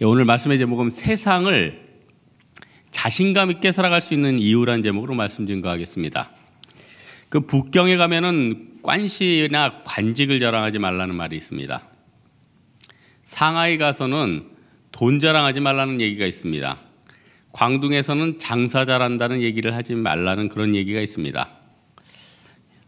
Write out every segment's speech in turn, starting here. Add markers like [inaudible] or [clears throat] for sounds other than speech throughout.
예, 오늘 말씀의 제목은 세상을 자신감 있게 살아갈 수 있는 이유란 제목으로 말씀 증거하겠습니다. 그 북경에 가면은 관시나 관직을 자랑하지 말라는 말이 있습니다. 상하이 가서는 돈 자랑하지 말라는 얘기가 있습니다. 광둥에서는 장사 잘한다는 얘기를 하지 말라는 그런 얘기가 있습니다.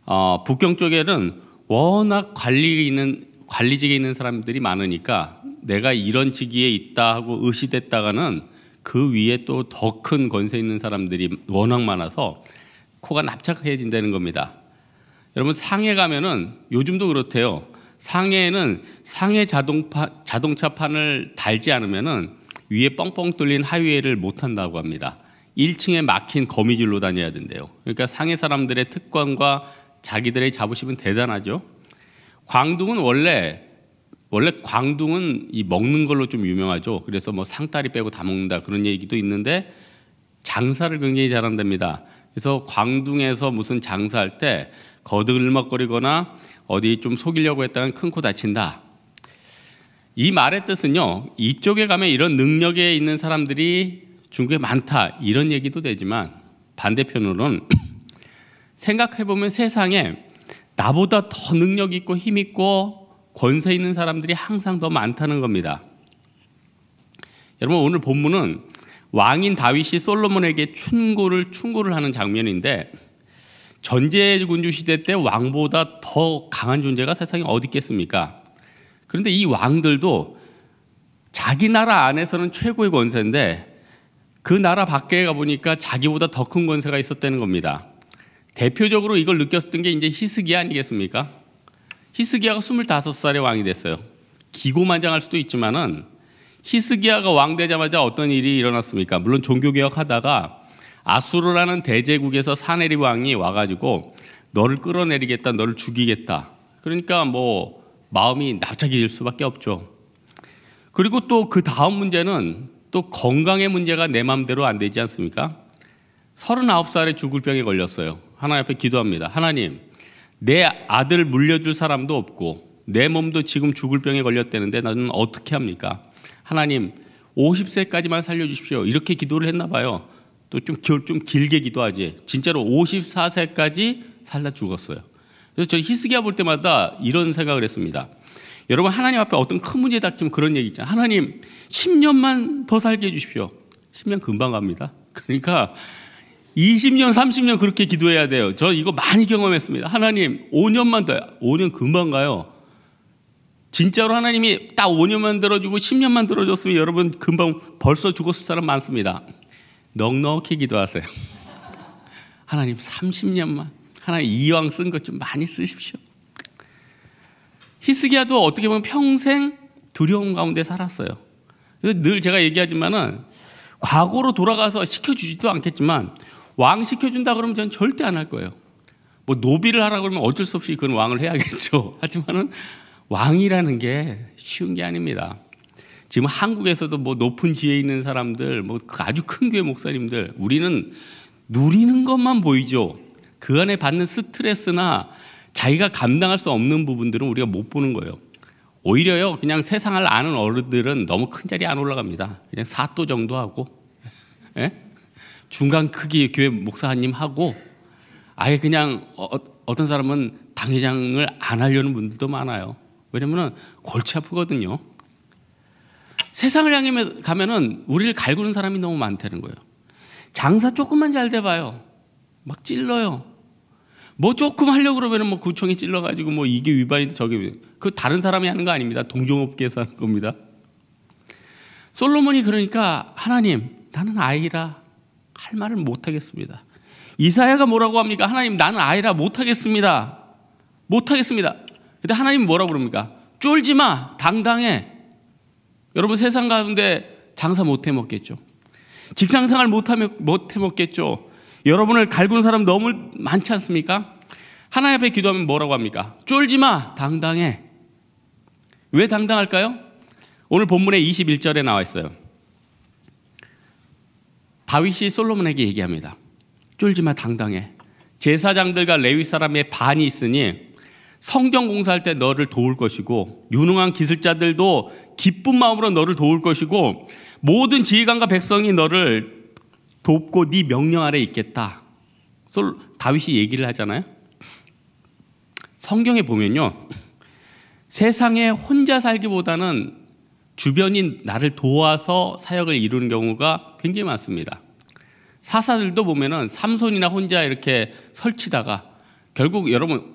어, 북경 쪽에는 워낙 관리 있는 관리직에 있는 사람들이 많으니까 내가 이런 직위에 있다 하고 의시됐다가는 그 위에 또 더 큰 권세 있는 사람들이 워낙 많아서 코가 납작해진다는 겁니다. 여러분 상해 가면은 요즘도 그렇대요. 상해에는 상해 자동파, 자동차판을 달지 않으면은 위에 뻥뻥 뚫린 하위에를 못 한다고 합니다. 1층에 막힌 거미줄로 다녀야 된대요. 그러니까 상해 사람들의 특권과 자기들의 자부심은 대단하죠. 광둥은 원래 원래 광둥은 이 먹는 걸로 좀 유명하죠. 그래서 뭐 상다리 빼고 다 먹는다 그런 얘기도 있는데 장사를 굉장히 잘한답니다. 그래서 광둥에서 무슨 장사할 때 거들먹거리거나 어디 좀 속이려고 했다간 큰코 다친다. 이 말의 뜻은요. 이쪽에 가면 이런 능력에 있는 사람들이 중국에 많다 이런 얘기도 되지만 반대편으로는 [clears throat] 생각해 보면 세상에 나보다 더 능력 있고 힘 있고 권세 있는 사람들이 항상 더 많다는 겁니다. 여러분 오늘 본문은 왕인 다윗이 솔로몬에게 충고를 충고를 하는 장면인데 전제군주 시대 때 왕보다 더 강한 존재가 세상에 어디 있겠습니까? 그런데 이 왕들도 자기 나라 안에서는 최고의 권세인데 그 나라 밖에 가보니까 자기보다 더 큰 권세가 있었다는 겁니다. 대표적으로 이걸 느꼈던 게 이제 히스기 아니겠습니까? 히스기야가 25살에 왕이 됐어요. 기고만장할 수도 있지만은 히스기야가 왕 되자마자 어떤 일이 일어났습니까? 물론 종교 개혁하다가 아수르라는 대제국에서 사내리 왕이 와가지고 너를 끌어내리겠다, 너를 죽이겠다. 그러니까 뭐 마음이 납작해질 수밖에 없죠. 그리고 또 그 다음 문제는 또 건강의 문제가 내 마음대로 안 되지 않습니까? 39살에 죽을 병에 걸렸어요. 하나님 앞에 기도합니다. 하나님, 내 아들 물려줄 사람도 없고 내 몸도 지금 죽을 병에 걸렸다는데 나는 어떻게 합니까? 하나님 50세까지만 살려주십시오. 이렇게 기도를 했나 봐요. 또좀좀 길게 기도하지. 진짜로 54세까지 살다 죽었어요. 그래서 저희스기야볼 때마다 이런 생각을 했습니다. 여러분 하나님 앞에 어떤 큰 문제 닥치면 그런 얘기 있잖아요. 하나님 10년만 더 살게 해주십시오. 10년 금방 갑니다. 그러니까 20년, 30년 그렇게 기도해야 돼요. 저 이거 많이 경험했습니다. 하나님, 5년만 더, 5년 금방 가요. 진짜로 하나님이 딱 5년만 들어주고 10년만 들어줬으면 여러분 금방 벌써 죽었을 사람 많습니다. 넉넉히 기도하세요. [laughs] 하나님 30년만, 하나님 이왕 쓴 것 좀 많이 쓰십시오. 히스기야도 어떻게 보면 평생 두려움 가운데 살았어요. 그래서 늘 제가 얘기하지만은 과거로 돌아가서 시켜주지도 않겠지만 왕 시켜준다 그러면 저는 절대 안 할 거예요. 뭐 노비를 하라 그러면 어쩔 수 없이 그건 왕을 해야겠죠. [laughs] 하지만은 왕이라는 게 쉬운 게 아닙니다. 지금 한국에서도 뭐 높은 지에 있는 사람들, 뭐 그 아주 큰 교회 목사님들, 우리는 누리는 것만 보이죠. 그 안에 받는 스트레스나 자기가 감당할 수 없는 부분들은 우리가 못 보는 거예요. 오히려요, 그냥 세상을 아는 어른들은 너무 큰 자리에 안 올라갑니다. 그냥 사도 정도 하고, [laughs] 예? 중간 크기 교회 목사님하고 아예 그냥 어, 어 떤 사람은 당회장을 안 하려는 분들도 많아요. 왜냐면은 골치 아프거든요. 세상을 향해 가면은 우리를 갈구는 사람이 너무 많다는 거예요. 장사 조금만 잘 돼봐요. 막 찔러요. 뭐 조금 하려고 그러면은 뭐 구청이 찔러가지고 뭐 이게 위반인데 저게 그 다른 사람이 하는 거 아닙니다. 동종업계에서 하는 겁니다. 솔로몬이 그러니까 하나님 나는 아이라 할 말을 못 하겠습니다. 이사야가 뭐라고 합니까? 하나님 나는 아이라 못 하겠습니다. 못 하겠습니다. 근데 하나님 뭐라고 그럽니까? 쫄지 마. 당당해. 여러분 세상 가운데 장사 못 해먹겠죠. 직장 생활 못 해먹겠죠. 여러분을 갈군 사람 너무 많지 않습니까? 하나님 앞에 기도하면 뭐라고 합니까? 쫄지 마. 당당해. 왜 당당할까요? 오늘 본문의 21절에 나와 있어요. 다윗이 솔로몬에게 얘기합니다. 쫄지 마 당당해. 제사장들과 레위 사람의 반이 있으니 성경 공사할 때 너를 도울 것이고 유능한 기술자들도 기쁜 마음으로 너를 도울 것이고 모든 지휘관과 백성이 너를 돕고 네 명령 아래 있겠다. 다윗이 얘기를 하잖아요. 성경에 보면요. 세상에 혼자 살기보다는 주변인 나를 도와서 사역을 이루는 경우가 굉장히 많습니다. 사사들도 보면은 삼손이나 혼자 이렇게 설치다가 결국 여러분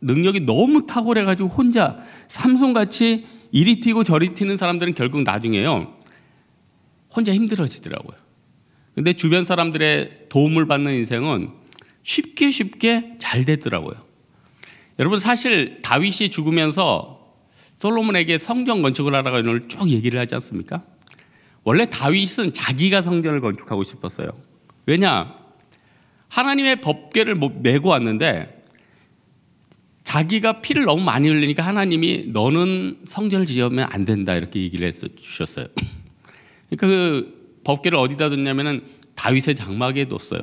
능력이 너무 탁월해가지고 혼자 삼손같이 이리 튀고 저리 튀는 사람들은 결국 나중에요 혼자 힘들어지더라고요. 근데 주변 사람들의 도움을 받는 인생은 쉽게 쉽게 잘 되더라고요. 여러분 사실 다윗이 죽으면서 솔로몬에게 성전 건축을 하라고 오늘 쭉 얘기를 하지 않습니까? 원래 다윗은 자기가 성전을 건축하고 싶었어요. 왜냐? 하나님의 법궤를 뭐 메고 왔는데 자기가 피를 너무 많이 흘리니까 하나님이 너는 성전을 지으면 안 된다 이렇게 얘기를 했어 주셨어요. [clears throat] 그러니까 그 법궤를 어디다 뒀냐면은 다윗의 장막에 뒀어요.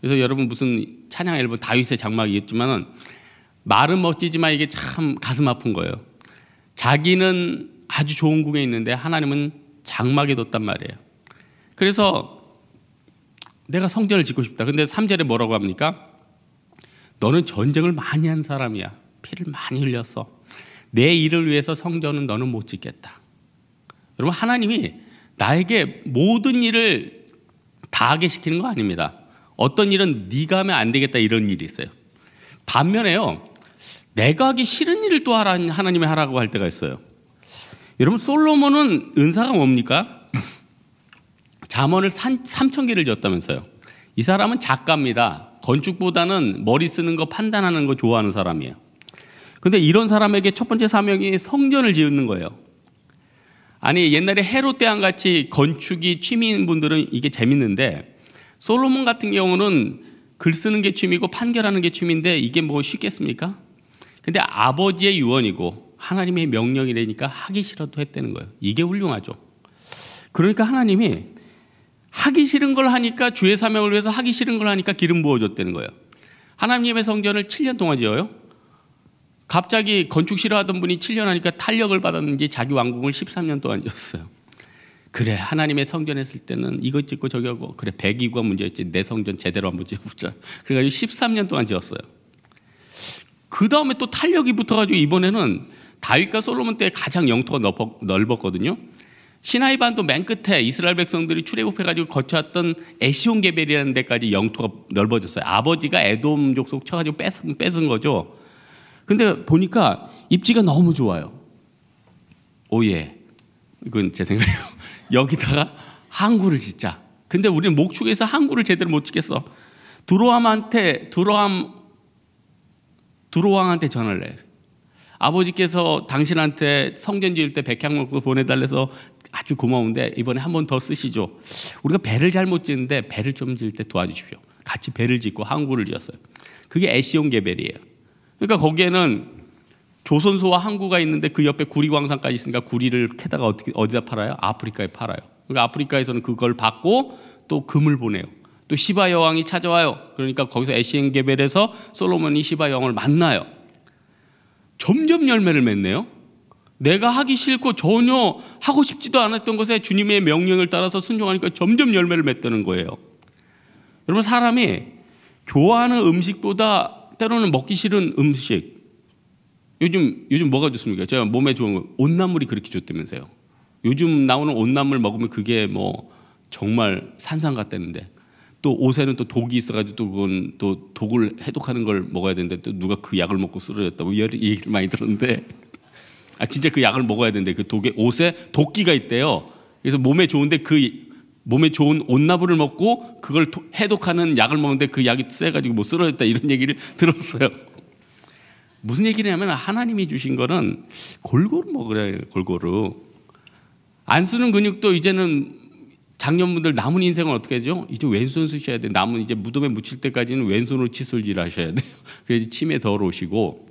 그래서 여러분 무슨 찬양 앨범 다윗의 장막이겠지만은 말은 멋지지만 이게 참 가슴 아픈 거예요. 자기는 아주 좋은 궁에 있는데 하나님은 장막에 뒀단 말이에요. 그래서 내가 성전을 짓고 싶다. 근데 3절에 뭐라고 합니까? 너는 전쟁을 많이 한 사람이야. 피를 많이 흘렸어. 내 일을 위해서 성전은 너는 못 짓겠다. 여러분 하나님이 나에게 모든 일을 다 하게 시키는 거 아닙니다. 어떤 일은 네가 하면 안 되겠다 이런 일이 있어요. 반면에요. 내가 하기 싫은 일을 또 하라 하나님이 하라고 할 때가 있어요. 여러분 솔로몬은 은사가 뭡니까? 잠언을 3천 개를 지었다면서요. 이 사람은 작가입니다. 건축보다는 머리 쓰는 거 판단하는 거 좋아하는 사람이에요. 근데 이런 사람에게 첫 번째 사명이 성전을 지는 거예요. 아니 옛날에 헤롯 대왕 같이 건축이 취미인 분들은 이게 재밌는데 솔로몬 같은 경우는 글 쓰는 게 취미고 판결하는 게 취미인데 이게 뭐 쉽겠습니까? 근데 아버지의 유언이고 하나님의 명령이라니까 하기 싫어도 했다는 거예요. 이게 훌륭하죠. 그러니까 하나님이 하기 싫은 걸 하니까 주의 사명을 위해서 하기 싫은 걸 하니까 기름 부어줬다는 거예요. 하나님의 성전을 7년 동안 지어요. 갑자기 건축 싫어하던 분이 7년 하니까 탄력을 받았는지 자기 왕궁을 13년 동안 지었어요. 그래 하나님의 성전 했을 때는 이것 짓고 저기 하고 그래 배기구가 문제였지 내 성전 제대로 한번 지어보자. 그래가지고 13년 동안 지었어요. 그 다음에 또 탄력이 붙어가지고 이번에는 다윗과 솔로몬 때 가장 영토가 넓었거든요. 시나이 반도 맨 끝에 이스라엘 백성들이 출애굽해가지고 거쳐왔던 에시온 게벨이라는 데까지 영토가 넓어졌어요. 아버지가 에돔 족속 쳐가지고 뺏은, 뺏은 거죠. 근데 보니까 입지가 너무 좋아요. 오예. 이건 제 생각이에요. [laughs] 여기다가 항구를 짓자. 근데 우리는 목축에서 항구를 제대로 못 짓겠어. 두로함한테 두로함 두로왕한테 전화를 해. 아버지께서 당신한테 성전 지을 때 백향목도 보내달래서 아주 고마운데 이번에 한 번 더 쓰시죠. 우리가 배를 잘못 짓는데 배를 좀 지을 때 도와주십시오. 같이 배를 짓고 항구를 지었어요. 그게 애시온 개벨이에요. 그러니까 거기에는 조선소와 항구가 있는데 그 옆에 구리광산까지 있으니까 구리를 캐다가 어떻게, 어디다 팔아요? 아프리카에 팔아요. 그러니까 아프리카에서는 그걸 받고 또 금을 보내요. 또 시바 여왕이 찾아와요. 그러니까 거기서 애시온 개벨에서 솔로몬이 시바 여왕을 만나요. 점점 열매를 맺네요. 내가 하기 싫고 전혀 하고 싶지도 않았던 것에 주님의 명령을 따라서 순종하니까 점점 열매를 맺다는 거예요. 여러분 사람이 좋아하는 음식보다 때로는 먹기 싫은 음식. 요즘 요즘 뭐가 좋습니까? 제가 몸에 좋은 거 온나물이 그렇게 좋다면서요. 요즘 나오는 온나물 먹으면 그게 뭐 정말 산상 같다는데 또 옷에는 또 독이 있어가지고 또 그건 또 독을 해독하는 걸 먹어야 되는데 또 누가 그 약을 먹고 쓰러졌다고 뭐 얘기를 많이 들었는데 아, 진짜 그 약을 먹어야 되는데 그 독에 옷에 도끼가 있대요. 그래서 몸에 좋은데 그 몸에 좋은 온나부를 먹고 그걸 해독하는 약을 먹는데 그 약이 세가지고 뭐 쓰러졌다 이런 얘기를 [laughs] 들었어요. 무슨 얘기를 하면 하나님이 주신 거는 골고루 먹으래 골고루. 안 쓰는 근육도 이제는 작년분들 남은 인생은 어떻게 하죠? 이제 왼손 쓰셔야 돼. 남은 이제 무덤에 묻힐 때까지는 왼손으로 칫솔질 하셔야 돼요. [laughs] 그래야지 침에 덜 오시고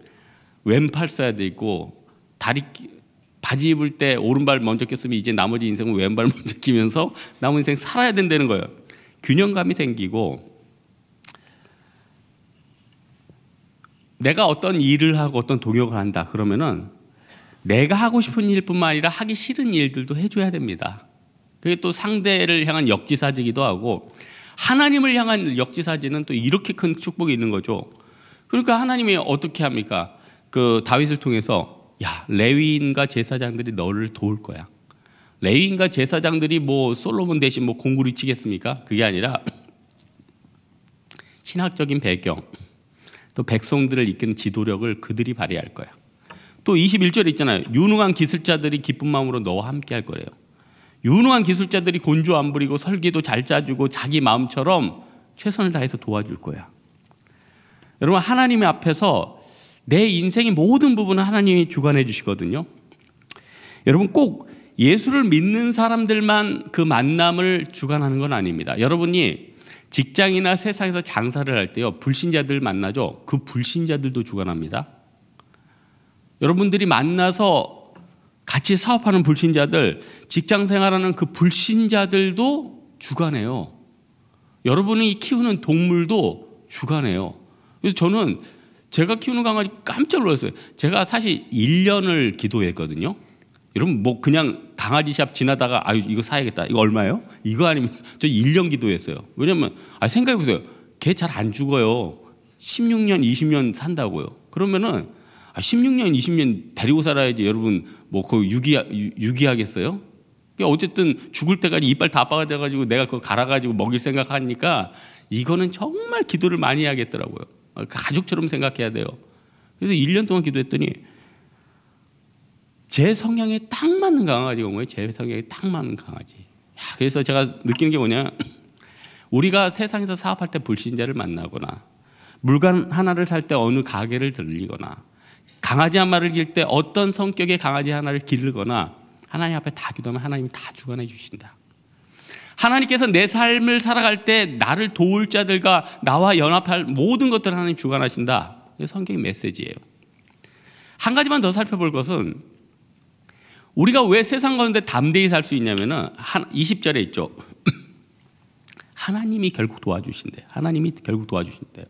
왼팔 써야 되고 다리 바지 입을 때 오른발 먼저 꼈으면 이제 나머지 인생은 왼발 [laughs] 먼저 끼면서 남은 인생 살아야 된다는 거예요. 균형감이 생기고 내가 어떤 일을 하고 어떤 동역을 한다 그러면은 내가 하고 싶은 일뿐만 아니라 하기 싫은 일들도 해줘야 됩니다. 그게 또 상대를 향한 역지사지기도 하고 하나님을 향한 역지사지는 또 이렇게 큰 축복이 있는 거죠. 그러니까 하나님이 어떻게 합니까? 그 다윗을 통해서 야 레위인과 제사장들이 너를 도울 거야. 레위인과 제사장들이 뭐 솔로몬 대신 뭐 공구리 치겠습니까? 그게 아니라 [clears throat] 신학적인 배경 또 백성들을 이끄는 지도력을 그들이 발휘할 거야. 또 21절에 있잖아요. 유능한 기술자들이 기쁜 마음으로 너와 함께 할 거래요. 유능한 기술자들이 곤조 안 부리고 설계도 잘 짜주고 자기 마음처럼 최선을 다해서 도와줄 거야. 여러분 하나님의 앞에서 내 인생의 모든 부분을 하나님이 주관해 주시거든요. 여러분 꼭 예수를 믿는 사람들만 그 만남을 주관하는 건 아닙니다. 여러분이 직장이나 세상에서 장사를 할 때요. 불신자들 만나죠. 그 불신자들도 주관합니다. 여러분들이 만나서 같이 사업하는 불신자들, 직장 생활하는 그 불신자들도 주관해요. 여러분이 키우는 동물도 주관해요. 그래서 저는 제가 키우는 강아지 깜짝 놀랐어요. 제가 사실 1년을 기도했거든요. 여러분 뭐 그냥 강아지 샵 지나다가 아유 이거 사야겠다. 이거 얼마예요? 이거 아니면 [laughs] 저 1년 기도했어요. 왜냐면 아 생각해 보세요. 걔 잘 안 죽어요. 16년 20년 산다고요. 그러면은 아 16년 20년 데리고 살아야지 여러분 뭐 그 유기 유기하겠어요? 그러니까 어쨌든 죽을 때까지 이빨 다빠져가지고 내가 그거 갈아가지고 먹일 생각하니까 이거는 정말 기도를 많이 하겠더라고요 어, 그 가족처럼 생각해야 돼요. 그래서 1년 동안 기도했더니 제 성향에 딱 맞는 강아지가 온 거예요. 제 성향에 딱 맞는 강아지. 야, 그래서 제가 느끼는 게 뭐냐. [clears throat] 우리가 세상에서 사업할 때 불신자를 만나거나 물건 하나를 살 때 어느 가게를 들리거나 강아지 한 마리를 길 때 어떤 성격의 강아지 하나를 기르거나 하나님 앞에 다 기도하면 하나님이 다 주관해 주신다. 하나님께서 내 삶을 살아갈 때 나를 도울 자들과 나와 연합할 모든 것들을 하나님 주관하신다. 이게 성경의 메시지예요. 한 가지만 더 살펴볼 것은 우리가 왜 세상 가운데 담대히 살 수 있냐면은 20절에 있죠. [clears throat] 하나님이 결국 도와주신대. 하나님이 결국 도와주신대.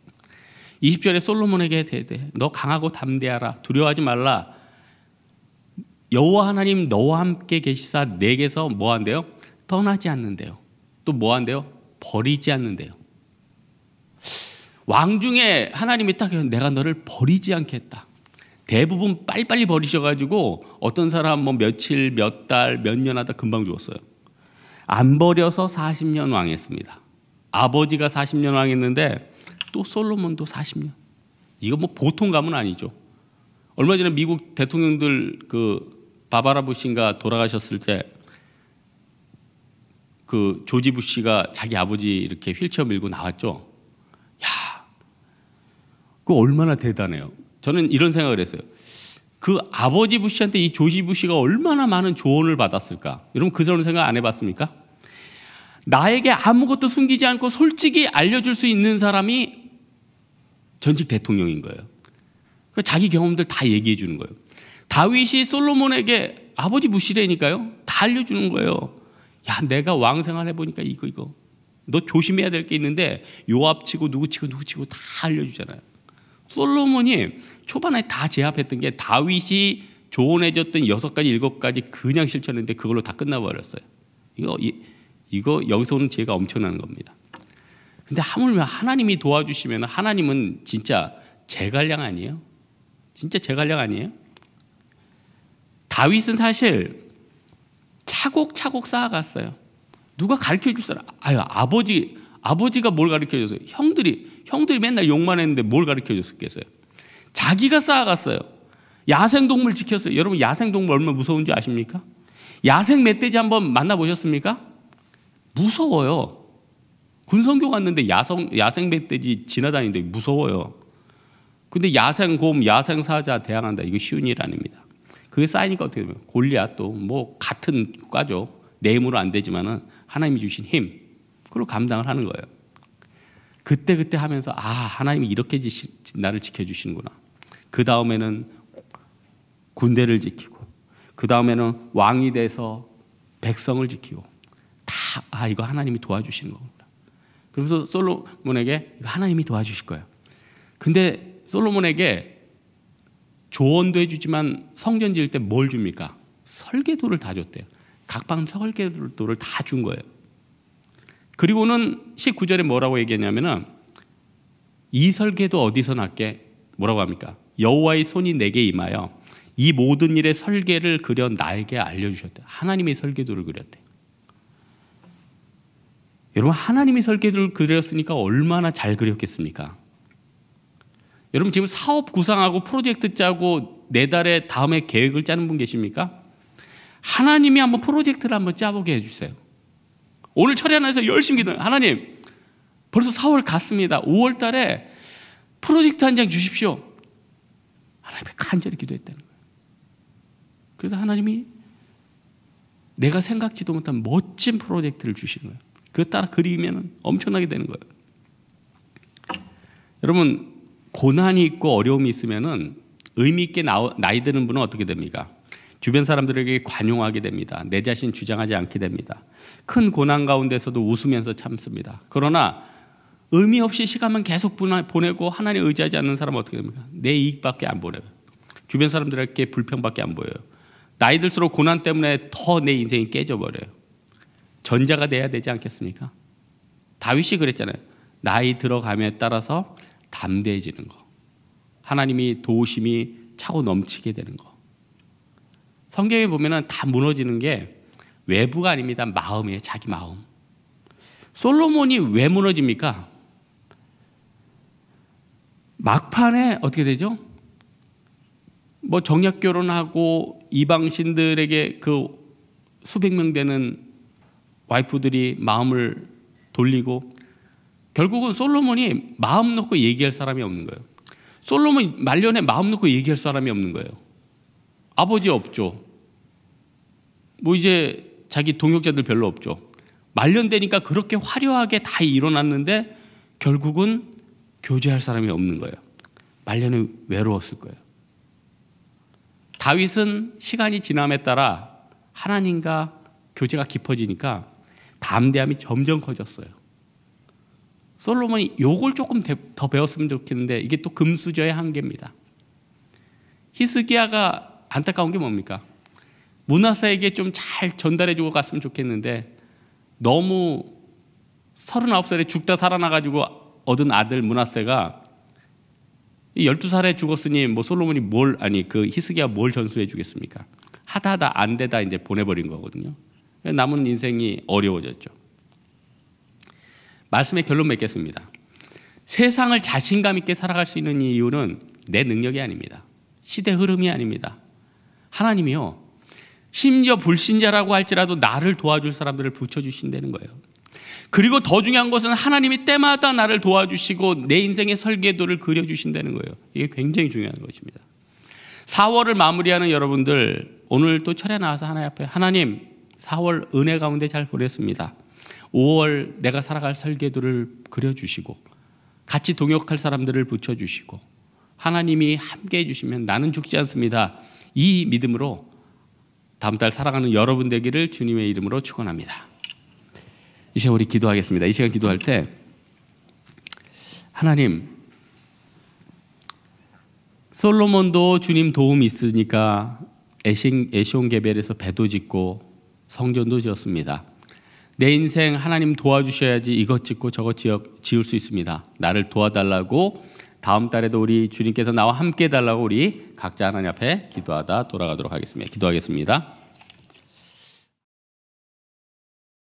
20절에 솔로몬에게 대대 너 강하고 담대하라 두려워하지 말라 여호와 하나님 너와 함께 계시사 내게서 뭐 한대요? 떠나지 않는데요. 또뭐 한대요? 버리지 않는데요. 왕 중에 하나님이 딱 내가 너를 버리지 않겠다. 대부분 빨리빨리 버리셔가지고 어떤 사람 뭐 며칠, 몇 달, 몇 년 하다 금방 죽었어요. 안 버려서 40년 왕했습니다. 아버지가 40년 왕했는데 또 솔로몬도 40년. 이거 뭐 보통 가문 아니죠. 얼마 전에 미국 대통령들 그 바바라 부신가 돌아가셨을 때그 조지 부시가 자기 아버지 이렇게 휠체어 밀고 나왔죠. 야, 그 얼마나 대단해요. 저는 이런 생각을 했어요. 그 아버지 부시한테 이 조지 부시가 얼마나 많은 조언을 받았을까? 여러분 그 저런 생각 안 해봤습니까? 나에게 아무것도 숨기지 않고 솔직히 알려줄 수 있는 사람이 전직 대통령인 거예요. 그 자기 경험들 다 얘기해 주는 거예요. 다윗이 솔로몬에게 아버지 부시래니까요. 다 알려주는 거예요. 야 내가 왕생활 해보니까 이거 이거 너 조심해야 될 게 있는데 요압치고 누구치고 누구치고 다 알려주잖아요. 솔로몬이 초반에 다 제압했던 게 다윗이 조언해줬던 여섯 가지 일곱 가지 그냥 실천했는데 그걸로 다 끝나버렸어요. 이거 이, 이거 여기서 오는 지가엄청나는 겁니다. 근데 하물며 하나님이 도와주시면 하나님은 진짜 제갈량 아니에요? 진짜 제갈량 아니에요? 다윗은 사실 차곡차곡 쌓아갔어요. 누가 가르쳐 줄 사람? 아유, 아버지, 아버지가 뭘 가르쳐 줬어요? 형들이, 형들이 맨날 욕만 했는데 뭘 가르쳐 줬겠어요? 자기가 쌓아갔어요. 야생동물 지켰어요. 여러분, 야생동물 얼마나 무서운지 아십니까? 야생 멧돼지 한번 만나보셨습니까? 무서워요. 군성교 갔는데 야성, 야생 멧돼지 지나다니는데 무서워요. 근데 야생곰, 야생사자 대항한다. 이거 쉬운 일 아닙니다. 그게 쌓이니까 어떻게 되면 골리앗도 뭐 같은 과죠. 내 힘으로 안 되지만은 하나님이 주신 힘 그걸 감당을 하는 거예요. 그때 그때 하면서 아 하나님이 이렇게 지시, 나를 지켜주시는구나. 그 다음에는 군대를 지키고 그 다음에는 왕이 돼서 백성을 지키고 다 아 이거 하나님이 도와주시는 겁니다. 그러면서 솔로몬에게 이거 하나님이 도와주실 거예요. 근데 솔로몬에게 조언도 해주지만 성전 지을 때 뭘 줍니까? 설계도를 다 줬대요. 각방 설계도를 다 준 거예요. 그리고는 19절에 뭐라고 얘기했냐면은 이 설계도 어디서 났게? 뭐라고 합니까? 여호와의 손이 내게 임하여 이 모든 일의 설계를 그려 나에게 알려주셨대. 하나님의 설계도를 그렸대. 여러분 하나님의 설계도를 그렸으니까 얼마나 잘 그렸겠습니까? 여러분 지금 사업 구상하고 프로젝트 짜고 내 네 달에 다음에 계획을 짜는 분 계십니까? 하나님이 한번 프로젝트를 한번 짜보게 해주세요. 오늘 처리하면서 열심히 기도 하나님 벌써 4월 갔습니다. 5월 달에 프로젝트 한 장 주십시오. 하나님이 간절히 기도했다는 거예요. 그래서 하나님이 내가 생각지도 못한 멋진 프로젝트를 주시는 거예요. 그 따라 그리면 엄청나게 되는 거예요. 여러분 고난이 있고 어려움이 있으면은 의미 있게 나이 드는 분은 어떻게 됩니까? 주변 사람들에게 관용하게 됩니다. 내 자신 주장하지 않게 됩니다. 큰 고난 가운데서도 웃으면서 참습니다. 그러나 의미 없이 시간만 계속 보내고 하나님 의지하지 않는 사람은 어떻게 됩니까? 내 이익밖에 안 보내요. 주변 사람들에게 불평밖에 안 보여요. 나이 들수록 고난 때문에 더 내 인생이 깨져버려요. 전자가 돼야 되지 않겠습니까? 다윗이 그랬잖아요. 나이 들어감에 따라서 담대해지는 거. 하나님이 도우심이 차고 넘치게 되는 거. 성경에 보면은 다 무너지는 게 외부가 아닙니다. 마음이에요. 자기 마음. 솔로몬이 왜 무너집니까? 막판에 어떻게 되죠? 뭐 정략 결혼하고 이방신들에게 그 수백 명 되는 와이프들이 마음을 돌리고 결국은 솔로몬이 마음 놓고 얘기할 사람이 없는 거예요. 솔로몬 말년에 마음 놓고 얘기할 사람이 없는 거예요. 아버지 없죠. 뭐 이제 자기 동역자들 별로 없죠. 말년 되니까 그렇게 화려하게 다 일어났는데 결국은 교제할 사람이 없는 거예요. 말년에 외로웠을 거예요. 다윗은 시간이 지남에 따라 하나님과 교제가 깊어지니까 담대함이 점점 커졌어요. 솔로몬이 요걸 조금 더 배웠으면 좋겠는데 이게 또 금수저의 한계입니다. 히스기야가 안타까운 게 뭡니까? 문하사에게 좀 잘 전달해주고 갔으면 좋겠는데 너무 39살에 죽다 살아나가지고 얻은 아들 문하세가 12살에 죽었으니 뭐 솔로몬이 뭘 아니 그 히스기야 뭘 전수해 주겠습니까? 하다하다 안 되다 이제 보내버린 거거든요. 남은 인생이 어려워졌죠. 말씀의 결론 맺겠습니다. 세상을 자신감 있게 살아갈 수 있는 이유는 내 능력이 아닙니다. 시대 흐름이 아닙니다. 하나님이요. 심지어 불신자라고 할지라도 나를 도와줄 사람들을 붙여주신다는 거예요. 그리고 더 중요한 것은 하나님이 때마다 나를 도와주시고 내 인생의 설계도를 그려주신다는 거예요. 이게 굉장히 중요한 것입니다. 4월을 마무리하는 여러분들 오늘 또 철에 나와서 하나님 앞에 하나님 4월 은혜 가운데 잘 보냈습니다. 5월 내가 살아갈 설계도를 그려주시고 같이 동역할 사람들을 붙여주시고 하나님이 함께 해주시면 나는 죽지 않습니다. 이 믿음으로 다음 달 살아가는 여러분 되기를 주님의 이름으로 축원합니다. 이 시간 우리 기도하겠습니다. 이 시간 기도할 때 하나님 솔로몬도 주님 도움이 있으니까 에시, 온 개별에서 배도 짓고 성전도 지었습니다. 내 인생 하나님 도와주셔야지 이것 짓고 저것 지어, 지을 수 있습니다. 나를 도와달라고 다음 달에도 우리 주님께서 나와 함께 달라고 우리 각자 하나님 앞에 기도하다 돌아가도록 하겠습니다. 기도하겠습니다.